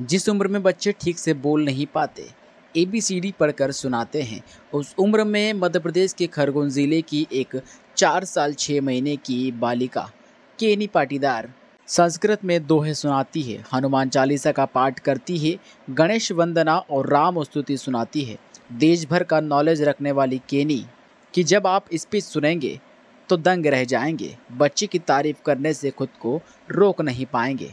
जिस उम्र में बच्चे ठीक से बोल नहीं पाते ए बी सी डी पढ़कर सुनाते हैं उस उम्र में मध्य प्रदेश के खरगोन ज़िले की एक चार साल छः महीने की बालिका केनी पाटीदार संस्कृत में दोहे सुनाती है हनुमान चालीसा का पाठ करती है गणेश वंदना और राम स्तुति सुनाती है देश भर का नॉलेज रखने वाली केनी कि जब आप स्पीच सुनेंगे तो दंग रह जाएंगे बच्चे की तारीफ करने से खुद को रोक नहीं पाएंगे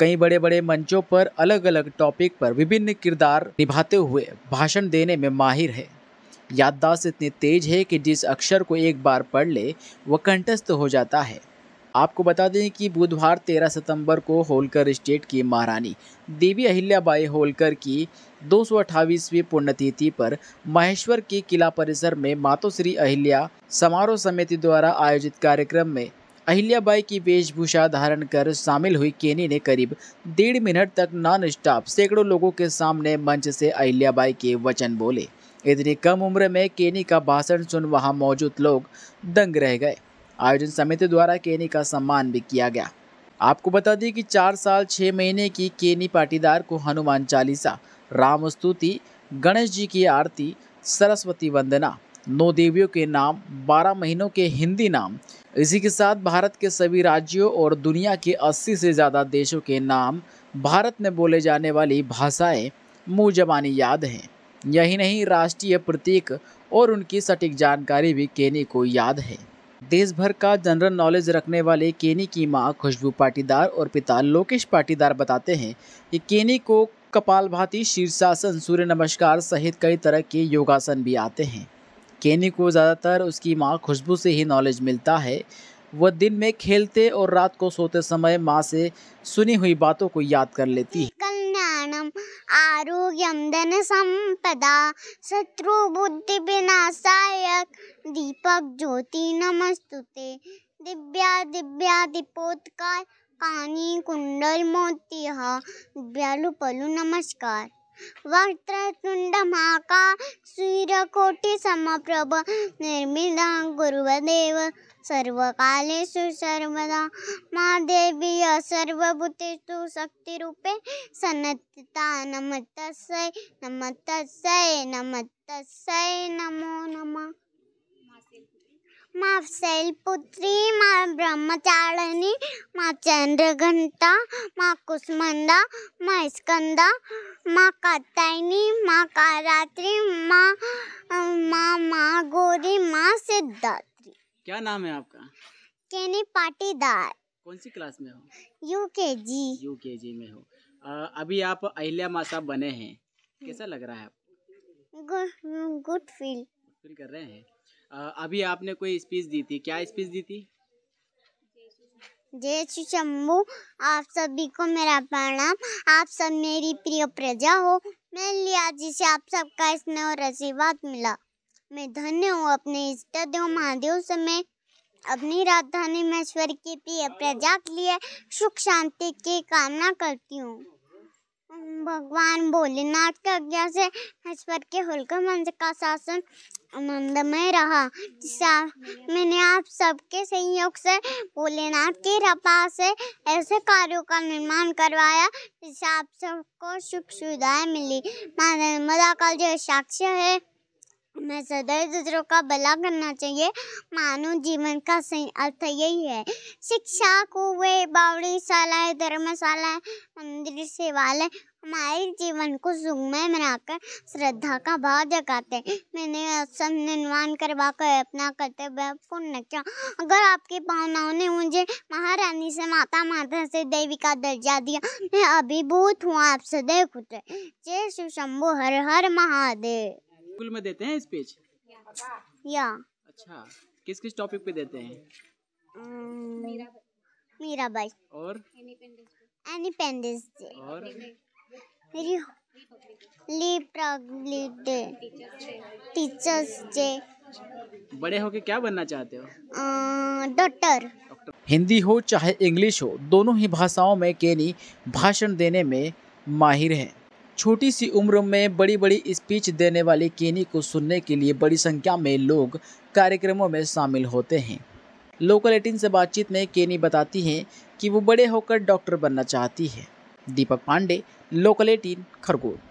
कई बड़े बड़े मंचों पर अलग अलग टॉपिक पर विभिन्न किरदार निभाते हुए भाषण देने में माहिर है याददाश्त इतनी तेज है कि जिस अक्षर को एक बार पढ़ ले वह कंठस्थ हो जाता है आपको बता दें कि बुधवार 13 सितंबर को होलकर स्टेट की महारानी देवी अहिल्याबाई होलकर की दो सौ पुण्यतिथि पर माहेश्वर के किला परिसर में मातोश्री अहिल्या समारोह समिति द्वारा आयोजित कार्यक्रम में अहिल्याबाई की वेशभूषा धारण कर शामिल हुई केनी ने करीब डेढ़ मिनट तक नॉन स्टॉप सैकड़ों लोगों के सामने मंच से अहिल्याबाई के वचन बोले इतनी कम उम्र में केनी का भाषण सुन वहां मौजूद लोग दंग रह गए आयोजन समिति द्वारा केनी का सम्मान भी किया गया आपको बता दें कि चार साल छः महीने की केनी पाटीदार को हनुमान चालीसा राम स्तुति गणेश जी की आरती सरस्वती वंदना नौ देवियों के नाम बारह महीनों के हिंदी नाम इसी के साथ भारत के सभी राज्यों और दुनिया के 80 से ज़्यादा देशों के नाम भारत में बोले जाने वाली भाषाएं मुँह जबानी याद हैं यही नहीं राष्ट्रीय प्रतीक और उनकी सटीक जानकारी भी केनी को याद है देश भर का जनरल नॉलेज रखने वाले केनी की मां खुशबू पाटीदार और पिता लोकेश पाटीदार बताते हैं कि केनी को कपालभाती शीर्षासन सूर्य नमस्कार सहित कई तरह के योगासन भी आते हैं केनी को ज़्यादातर उसकी माँ खुशबू से ही नॉलेज मिलता है वह दिन में खेलते और रात को सोते समय माँ से सुनी हुई बातों को याद कर लेती है आरोग्यम धन संपदा शत्रु बुद्धि विनाशायक दीपक ज्योति नमस्तुते दिव्या दिव्या दीपोत्कार कानी कुंडल मोती दिव्यालु पलु नमस्कार वक्त्रतुण्डमाका सूर्यकोटिसमप्रभ निर्मिदा गुरुवदेव सर्वकालेषु सर्वदा मा देवी सर्वभूतेषु शक्तिरूपे सन्नतिता नमस्तस्यै नम नमस्तस्यै नमो नमः माँ शैलपुत्री माँ ब्रह्मचारिणी माँ चंद्रघंटा माँ कुसमंदा माँ माँ माँ माँ माँ माँ सिद्धात्री क्या नाम है आपका केनी पाटीदार कौन सी क्लास में हो यू के जी यू के जी में हो आ, अभी आप अहिल्या मासा बने हैं कैसा लग रहा है आपको गुड फील फील कर रहे हैं अभी आपने कोई स्पीच दी थी क्या स्पीच दी थी जय श्री शंभू आप सभी को मेरा प्रणाम आप सब मेरी प्रिय प्रजा हो मैं लिया जिसे आप सबका स्नेह और आशीर्वाद मिला मैं धन्य हूँ अपने इष्ट देव महादेव समय अपनी राजधानी में ईश्वर की प्रिय प्रजा के लिए सुख शांति की कामना करती हूँ भगवान भोलेनाथ का आज्ञा से हस्पर के होलकर वंश का शासन आनंदमय रहा मैंने आप सबके सहयोग से भोलेनाथ के रपा से ऐसे कार्यों का निर्माण करवाया जिससे आप सबको सुख सुविधाएं मिली माँ नर्मदा का जो साक्ष्य है मैं सदैव दूसरों का भला करना चाहिए मानव जीवन का सही अर्थ यही है शिक्षा कुएं बावड़ी शाला है धर्मशाला मंदिर सेवालय हमारे जीवन को सुगमय बनाकर श्रद्धा का भाव जगाते मैंने सब निर्माण करवा कर अपना कर्तव्य पूर्ण किया अगर आपकी भावनाओं ने मुझे महारानी से माता माता से देवी का दर्जा दिया मैं अभिभूत हूँ आप सदैव खुद जय शिव शंभु हर हर महादेव स्कूल में देते हैं स्पीच या अच्छा किस किस टॉपिक पे देते हैं भाई और इंडिपेंडेंस डे और टीचर्स डे बड़े होके क्या बनना चाहते हो डॉक्टर हिंदी हो चाहे इंग्लिश हो दोनों ही भाषाओं में केनी भाषण देने में माहिर है छोटी सी उम्र में बड़ी बड़ी स्पीच देने वाली केनी को सुनने के लिए बड़ी संख्या में लोग कार्यक्रमों में शामिल होते हैं लोकल एटीन से बातचीत में केनी बताती हैं कि वो बड़े होकर डॉक्टर बनना चाहती है दीपक पांडे लोकल एटीन खरगोन